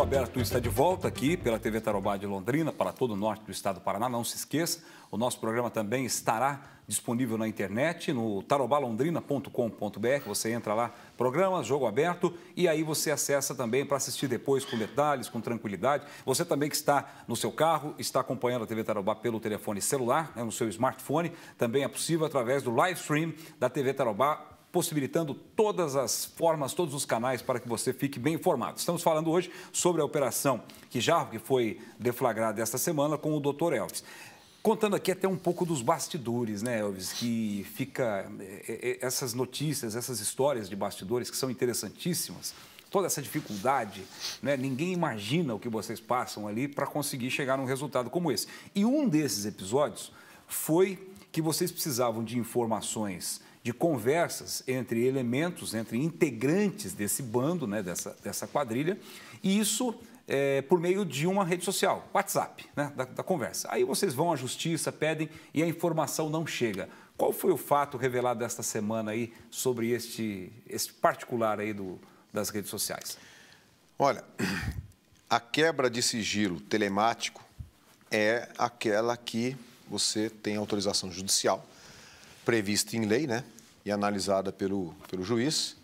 Jogo Aberto está de volta aqui pela TV Tarobá de Londrina, para todo o norte do estado do Paraná. Não se esqueça, o nosso programa também estará disponível na internet, no tarobalondrina.com.br. Você entra lá, programa, jogo aberto, e aí você acessa também para assistir depois com detalhes, com tranquilidade. Você também que está no seu carro, está acompanhando a TV Tarobá pelo telefone celular, né, no seu smartphone, também é possível através do live stream da TV Tarobá possibilitando todas as formas, todos os canais para que você fique bem informado. Estamos falando hoje sobre a operação que já foi deflagrada esta semana com o Dr. Elvis. Contando aqui até um pouco dos bastidores, né, Elvis, que fica eh, eh, eh, essas notícias, essas histórias de bastidores que são interessantíssimas. Toda essa dificuldade, né? ninguém imagina o que vocês passam ali para conseguir chegar a um resultado como esse. E um desses episódios foi que vocês precisavam de informações de conversas entre elementos, entre integrantes desse bando, né, dessa, dessa quadrilha, e isso é, por meio de uma rede social, WhatsApp, né, da, da conversa. Aí vocês vão à justiça, pedem e a informação não chega. Qual foi o fato revelado esta semana aí sobre este, este particular aí do, das redes sociais? Olha, a quebra de sigilo telemático é aquela que você tem autorização judicial prevista em lei né, e analisada pelo, pelo juiz,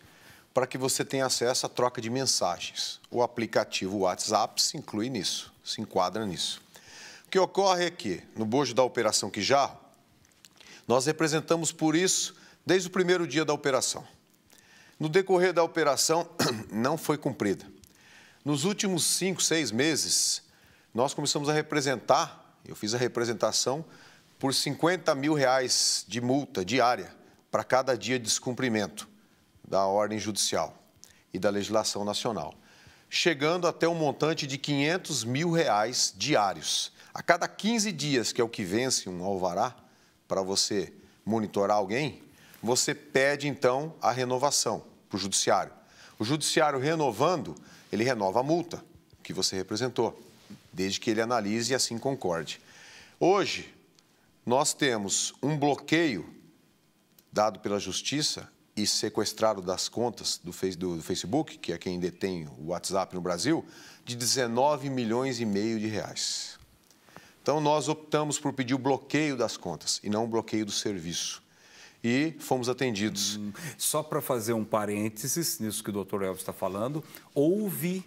para que você tenha acesso à troca de mensagens. O aplicativo WhatsApp se inclui nisso, se enquadra nisso. O que ocorre é que, no bojo da Operação Quijarro, nós representamos por isso desde o primeiro dia da operação. No decorrer da operação, não foi cumprida. Nos últimos cinco, seis meses, nós começamos a representar, eu fiz a representação por 50 mil reais de multa diária para cada dia de descumprimento da ordem judicial e da legislação nacional, chegando até um montante de 500 mil reais diários. A cada 15 dias, que é o que vence um alvará, para você monitorar alguém, você pede então a renovação para o judiciário. O judiciário renovando, ele renova a multa que você representou, desde que ele analise e assim concorde. Hoje, nós temos um bloqueio dado pela justiça e sequestrado das contas do, Facebook, que é quem detém o WhatsApp no Brasil, de 19 milhões e meio de reais. Então, nós optamos por pedir o bloqueio das contas e não o bloqueio do serviço. E fomos atendidos. Hum, só para fazer um parênteses nisso que o doutor Elvis está falando, houve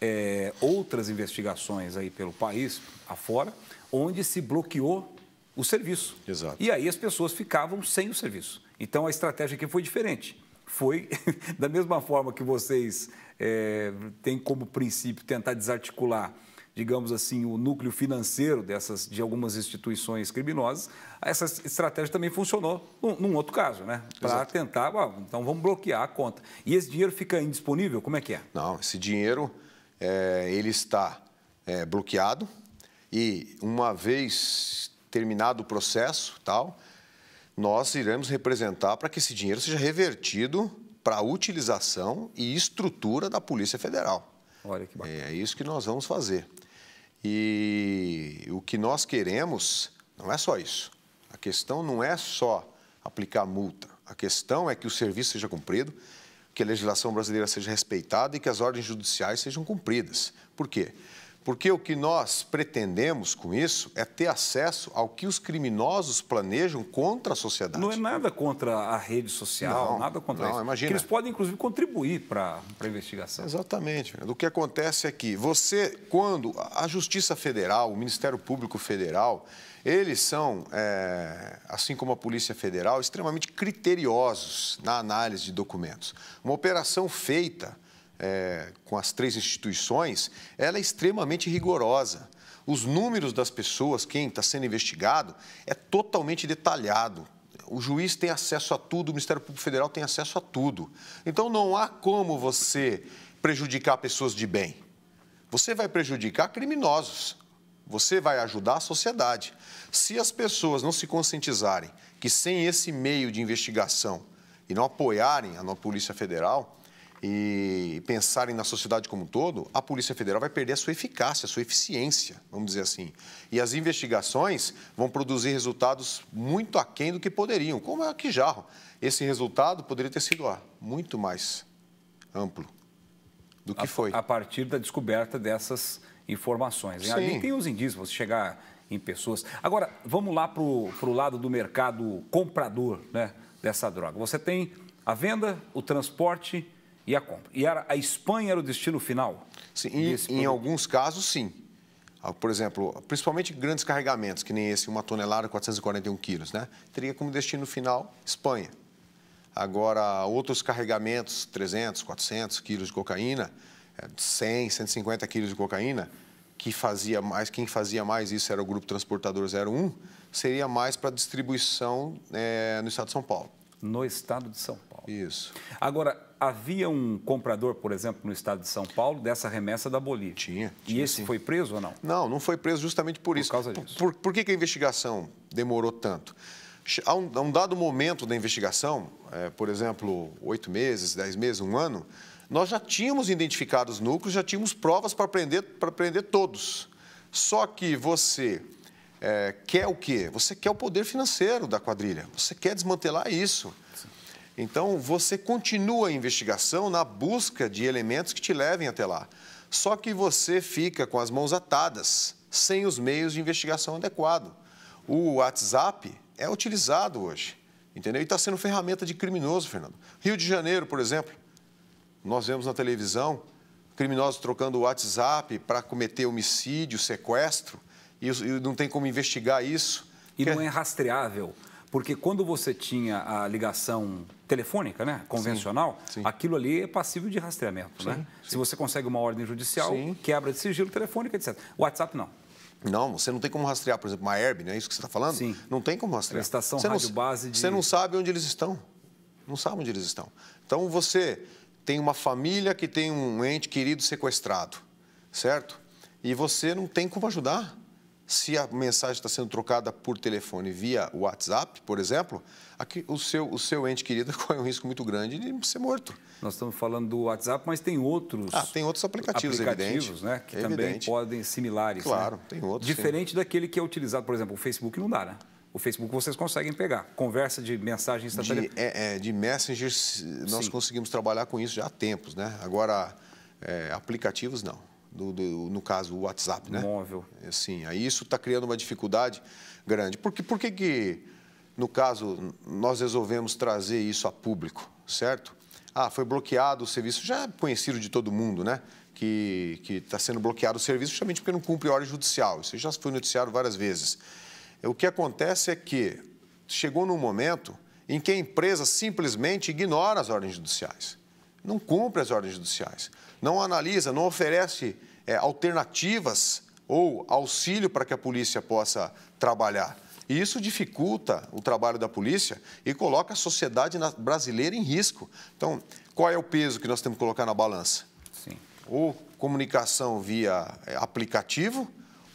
é, outras investigações aí pelo país afora, onde se bloqueou o serviço. Exato. E aí as pessoas ficavam sem o serviço. Então a estratégia aqui foi diferente. Foi da mesma forma que vocês é, têm como princípio tentar desarticular, digamos assim, o núcleo financeiro dessas de algumas instituições criminosas. Essa estratégia também funcionou num, num outro caso, né? Para tentar, então vamos bloquear a conta. E esse dinheiro fica indisponível? Como é que é? Não, esse dinheiro é, ele está é, bloqueado e uma vez terminado o processo, tal, nós iremos representar para que esse dinheiro seja revertido para a utilização e estrutura da Polícia Federal. Olha que bacana. É isso que nós vamos fazer. E o que nós queremos não é só isso. A questão não é só aplicar multa. A questão é que o serviço seja cumprido, que a legislação brasileira seja respeitada e que as ordens judiciais sejam cumpridas. Por quê? Porque o que nós pretendemos com isso é ter acesso ao que os criminosos planejam contra a sociedade. Não é nada contra a rede social, não, nada contra não, isso. Imagina. Que eles podem, inclusive, contribuir para a investigação. Exatamente. O que acontece é que você, quando a Justiça Federal, o Ministério Público Federal, eles são, é, assim como a Polícia Federal, extremamente criteriosos na análise de documentos. Uma operação feita é, com as três instituições, ela é extremamente rigorosa. Os números das pessoas, quem está sendo investigado, é totalmente detalhado. O juiz tem acesso a tudo, o Ministério Público Federal tem acesso a tudo. Então não há como você prejudicar pessoas de bem. Você vai prejudicar criminosos. Você vai ajudar a sociedade. Se as pessoas não se conscientizarem que sem esse meio de investigação e não apoiarem a nossa Polícia Federal, e pensarem na sociedade como um todo, a Polícia Federal vai perder a sua eficácia, a sua eficiência, vamos dizer assim. E as investigações vão produzir resultados muito aquém do que poderiam, como é que já. Esse resultado poderia ter sido muito mais amplo do que a, foi. A partir da descoberta dessas informações. Ali tem os indícios, você chegar em pessoas. Agora, vamos lá para o lado do mercado comprador né, dessa droga. Você tem a venda, o transporte e a compra. E era, a Espanha era o destino final? Sim, em, em alguns casos, sim. Ah, por exemplo, principalmente grandes carregamentos, que nem esse, uma tonelada, 441 quilos, né? Teria como destino final Espanha. Agora, outros carregamentos, 300, 400 quilos de cocaína, 100, é, 150 quilos de cocaína, que fazia mais, quem fazia mais isso era o Grupo Transportador 01, seria mais para distribuição é, no estado de São Paulo. No estado de São Paulo. Isso. Agora, havia um comprador, por exemplo, no estado de São Paulo, dessa remessa da Bolívia. Tinha. tinha e esse sim. foi preso ou não? Não, não foi preso justamente por, por isso. Por causa disso. Por, por, que, a investigação demorou tanto? A um, a um dado momento da investigação, é, por exemplo, oito meses, dez meses, um ano, nós já tínhamos identificado os núcleos, já tínhamos provas para prender, para prender todos. Só que você é, quer o quê? Você quer o poder financeiro da quadrilha, você quer desmantelar isso. Sim. Então, você continua a investigação na busca de elementos que te levem até lá. Só que você fica com as mãos atadas, sem os meios de investigação adequado. O WhatsApp é utilizado hoje, entendeu? E está sendo ferramenta de criminoso, Fernando. Rio de Janeiro, por exemplo, nós vemos na televisão criminosos trocando o WhatsApp para cometer homicídio, sequestro, e não tem como investigar isso. E não é, é rastreável. Porque quando você tinha a ligação telefônica, né, convencional, sim, sim. aquilo ali é passível de rastreamento, sim, né? Se você consegue uma ordem judicial, quebra de sigilo telefônico, etc. WhatsApp não. Não, você não tem como rastrear, por exemplo, uma herb, não é isso que você está falando? Sim. Não tem como rastrear. A estação você rádio não, base de... Você não sabe onde eles estão. Não sabe onde eles estão. Então você tem uma família que tem um ente querido sequestrado, certo? E você não tem como ajudar se a mensagem está sendo trocada por telefone via WhatsApp, por exemplo, aqui, o, seu, o seu ente querido corre um risco muito grande de ser morto. Nós estamos falando do WhatsApp, mas tem outros. Ah, tem outros aplicativos, aplicativos evidente, né? Que também podem similares. Né? Claro, né? tem outros. Diferente sim. daquele que é utilizado, por exemplo, o Facebook não dá, né? O Facebook vocês conseguem pegar. Conversa de mensagem instantânea. De, é, é, de Messenger, nós sim. conseguimos trabalhar com isso já há tempos, né? Agora, é, aplicativos não do, do, no caso, o WhatsApp, né? Móvel. Sim, aí isso está criando uma dificuldade grande. Por que, por que, que, no caso, nós resolvemos trazer isso a público, certo? Ah, foi bloqueado o serviço, já é conhecido de todo mundo, né? Que está sendo bloqueado o serviço justamente porque não cumpre ordem judicial. Isso já foi noticiado várias vezes. O que acontece é que chegou num momento em que a empresa simplesmente ignora as ordens judiciais. Não cumpre as ordens judiciais não analisa, não oferece é, alternativas ou auxílio para que a polícia possa trabalhar. E isso dificulta o trabalho da polícia e coloca a sociedade brasileira em risco. Então, qual é o peso que nós temos que colocar na balança? Sim. Ou comunicação via é, aplicativo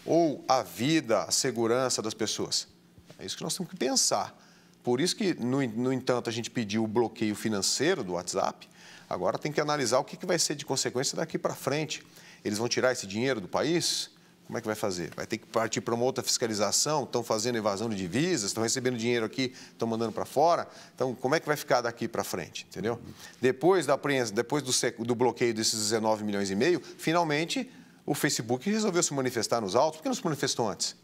ou a vida, a segurança das pessoas? É isso que nós temos que pensar. Por isso que, no, no entanto, a gente pediu o bloqueio financeiro do WhatsApp, Agora tem que analisar o que, que vai ser de consequência daqui para frente. Eles vão tirar esse dinheiro do país? Como é que vai fazer? Vai ter que partir para uma outra fiscalização? Estão fazendo evasão de divisas? Estão recebendo dinheiro aqui? Estão mandando para fora? Então, como é que vai ficar daqui para frente? Entendeu? Depois da apreensão, depois do, do bloqueio desses 19 milhões e meio, finalmente o Facebook resolveu se manifestar nos autos. Por que não se manifestou antes?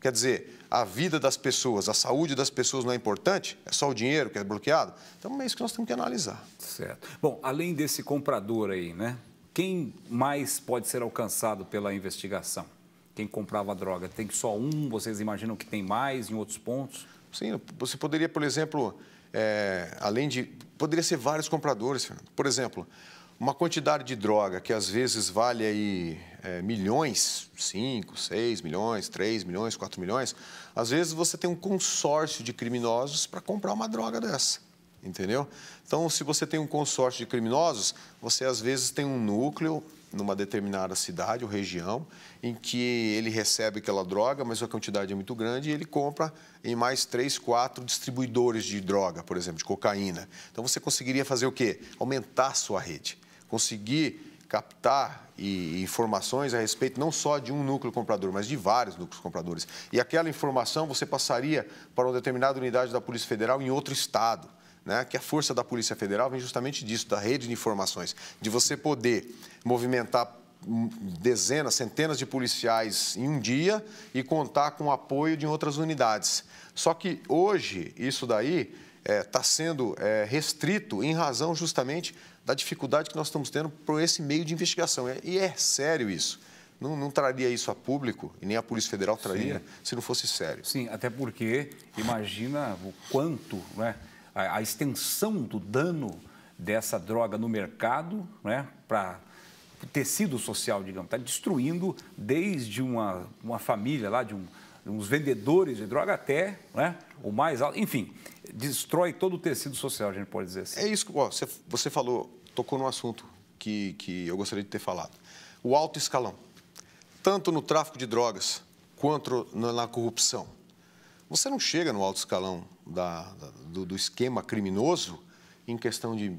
Quer dizer, a vida das pessoas, a saúde das pessoas não é importante? É só o dinheiro que é bloqueado? Então é isso que nós temos que analisar. Certo. Bom, além desse comprador aí, né? Quem mais pode ser alcançado pela investigação? Quem comprava droga? Tem só um? Vocês imaginam que tem mais em outros pontos? Sim, você poderia, por exemplo, é, além de. Poderia ser vários compradores, Fernando. Por exemplo, uma quantidade de droga que às vezes vale aí é, milhões, 5, 6 milhões, 3 milhões, 4 milhões, às vezes você tem um consórcio de criminosos para comprar uma droga dessa, entendeu? Então, se você tem um consórcio de criminosos, você às vezes tem um núcleo numa determinada cidade ou região em que ele recebe aquela droga, mas a quantidade é muito grande e ele compra em mais três, quatro distribuidores de droga, por exemplo, de cocaína. Então, você conseguiria fazer o quê? Aumentar a sua rede conseguir captar e informações a respeito não só de um núcleo comprador, mas de vários núcleos compradores. E aquela informação você passaria para uma determinada unidade da Polícia Federal em outro estado. Né, que a força da Polícia Federal vem justamente disso, da rede de informações, de você poder movimentar hum, dezenas, centenas de policiais em um dia e contar com o apoio de outras unidades. Só que hoje, isso daí está é, tá sendo é, restrito em razão justamente da dificuldade que nós estamos tendo por esse meio de investigação. É, e é sério isso. Não, não, traria isso a público e nem a Polícia Federal traria Sim. se não fosse sério. Sim, até porque imagina o quanto, né, a, a extensão do dano dessa droga no mercado, né, para tecido social, digamos, está destruindo desde uma, uma família lá de um os vendedores de droga até né, o mais alto. Enfim, destrói todo o tecido social, a gente pode dizer assim. É isso que você, você falou, tocou num assunto que, que eu gostaria de ter falado. O alto escalão, tanto no tráfico de drogas quanto na, na corrupção. Você não chega no alto escalão da, da, do, do esquema criminoso em questão de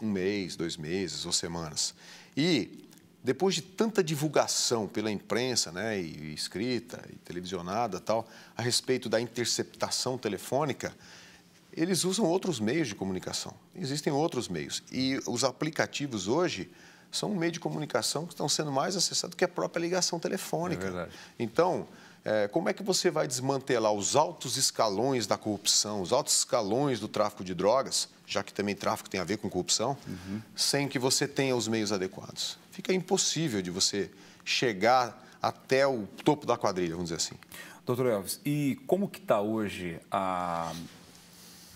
um mês, dois meses ou semanas. E depois de tanta divulgação pela imprensa, né, e, escrita e televisionada tal, a respeito da interceptação telefônica, eles usam outros meios de comunicação. Existem outros meios. E os aplicativos hoje são um meio de comunicação que estão sendo mais acessados que a própria ligação telefônica. É então, é, como é que você vai desmantelar os altos escalões da corrupção, os altos escalões do tráfico de drogas, já que também tráfico tem a ver com corrupção, uhum. sem que você tenha os meios adequados? fica impossível de você chegar até o topo da quadrilha, vamos dizer assim. Doutor Elvis, e como que está hoje a,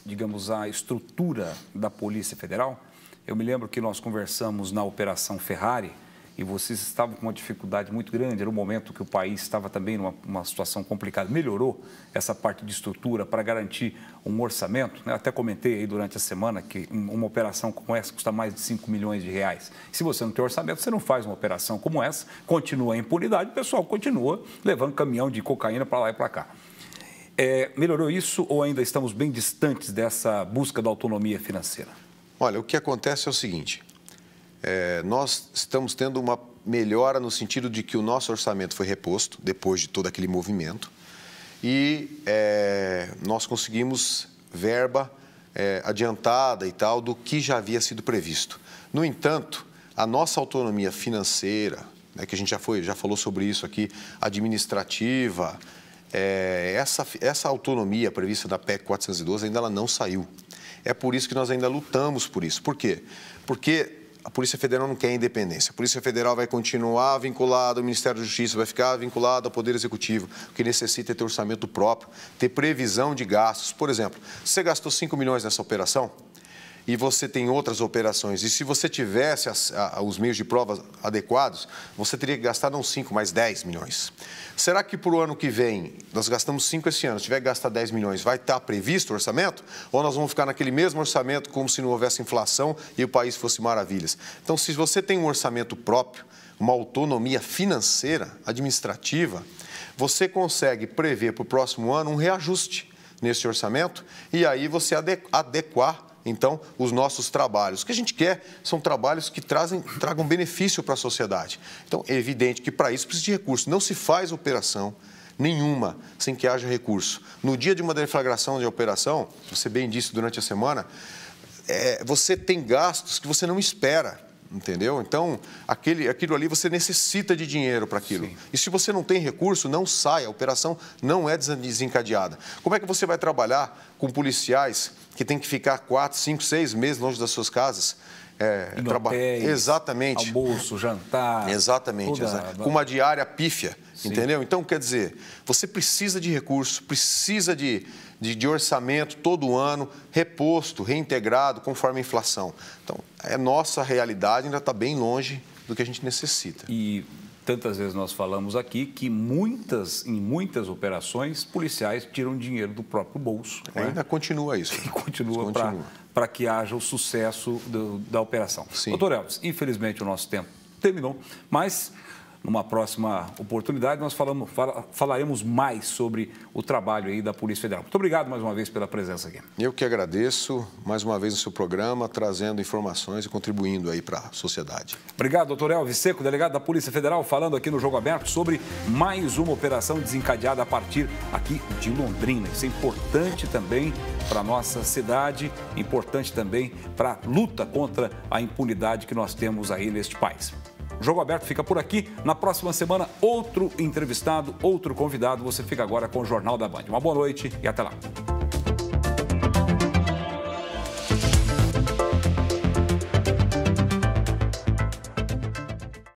digamos, a estrutura da Polícia Federal? Eu me lembro que nós conversamos na Operação Ferrari, e vocês estavam com uma dificuldade muito grande, era um momento que o país estava também numa uma situação complicada. Melhorou essa parte de estrutura para garantir um orçamento? Né? Até comentei aí durante a semana que uma operação como essa custa mais de 5 milhões de reais. Se você não tem orçamento, você não faz uma operação como essa, continua a impunidade, o pessoal continua levando caminhão de cocaína para lá e para cá. É, melhorou isso ou ainda estamos bem distantes dessa busca da autonomia financeira? Olha, o que acontece é o seguinte: é, nós estamos tendo uma melhora no sentido de que o nosso orçamento foi reposto depois de todo aquele movimento e é, nós conseguimos verba é, adiantada e tal do que já havia sido previsto. No entanto, a nossa autonomia financeira, né, que a gente já, foi, já falou sobre isso aqui, administrativa, é, essa, essa autonomia prevista da PEC 412 ainda ela não saiu. É por isso que nós ainda lutamos por isso. Por quê? Porque a Polícia Federal não quer independência. A Polícia Federal vai continuar vinculada ao Ministério da Justiça, vai ficar vinculada ao Poder Executivo, que necessita ter orçamento próprio, ter previsão de gastos. Por exemplo, você gastou 5 milhões nessa operação, e você tem outras operações. E se você tivesse as, a, os meios de prova adequados, você teria que gastar não 5, mas 10 milhões. Será que para o ano que vem, nós gastamos 5 esse ano, se tiver que gastar 10 milhões, vai estar tá previsto o orçamento? Ou nós vamos ficar naquele mesmo orçamento como se não houvesse inflação e o país fosse maravilhas? Então, se você tem um orçamento próprio, uma autonomia financeira, administrativa, você consegue prever para o próximo ano um reajuste nesse orçamento e aí você adequar então, os nossos trabalhos. O que a gente quer são trabalhos que trazem, tragam benefício para a sociedade. Então, é evidente que para isso precisa de recursos. Não se faz operação nenhuma sem que haja recurso. No dia de uma deflagração de operação, você bem disse durante a semana, é, você tem gastos que você não espera entendeu? Então, aquele, aquilo ali você necessita de dinheiro para aquilo. Sim. E se você não tem recurso, não sai, a operação não é desencadeada. Como é que você vai trabalhar com policiais que tem que ficar quatro, cinco, seis meses longe das suas casas? É, Exatamente. Almoço, jantar. Exatamente. exatamente. Com uma diária pífia. Sim. Entendeu? Então, quer dizer, você precisa de recurso, precisa de, de, de, orçamento todo ano, reposto, reintegrado, conforme a inflação. Então, é nossa realidade ainda está bem longe do que a gente necessita. E tantas vezes nós falamos aqui que muitas, em muitas operações, policiais tiram dinheiro do próprio bolso. Né? Ainda né? continua isso. E continua, para que haja o sucesso do, da operação. Sim. Doutor Elvis, infelizmente o nosso tempo terminou, mas numa próxima oportunidade, nós falamos, fala, falaremos mais sobre o trabalho aí da Polícia Federal. Muito obrigado mais uma vez pela presença aqui. Eu que agradeço mais uma vez no seu programa, trazendo informações e contribuindo aí para a sociedade. Obrigado, doutor Elvis Seco, delegado da Polícia Federal, falando aqui no Jogo Aberto sobre mais uma operação desencadeada a partir aqui de Londrina. Isso é importante também para nossa cidade, importante também para a luta contra a impunidade que nós temos aí neste país. Jogo Aberto fica por aqui. Na próxima semana, outro entrevistado, outro convidado. Você fica agora com o Jornal da Band. Uma boa noite e até lá.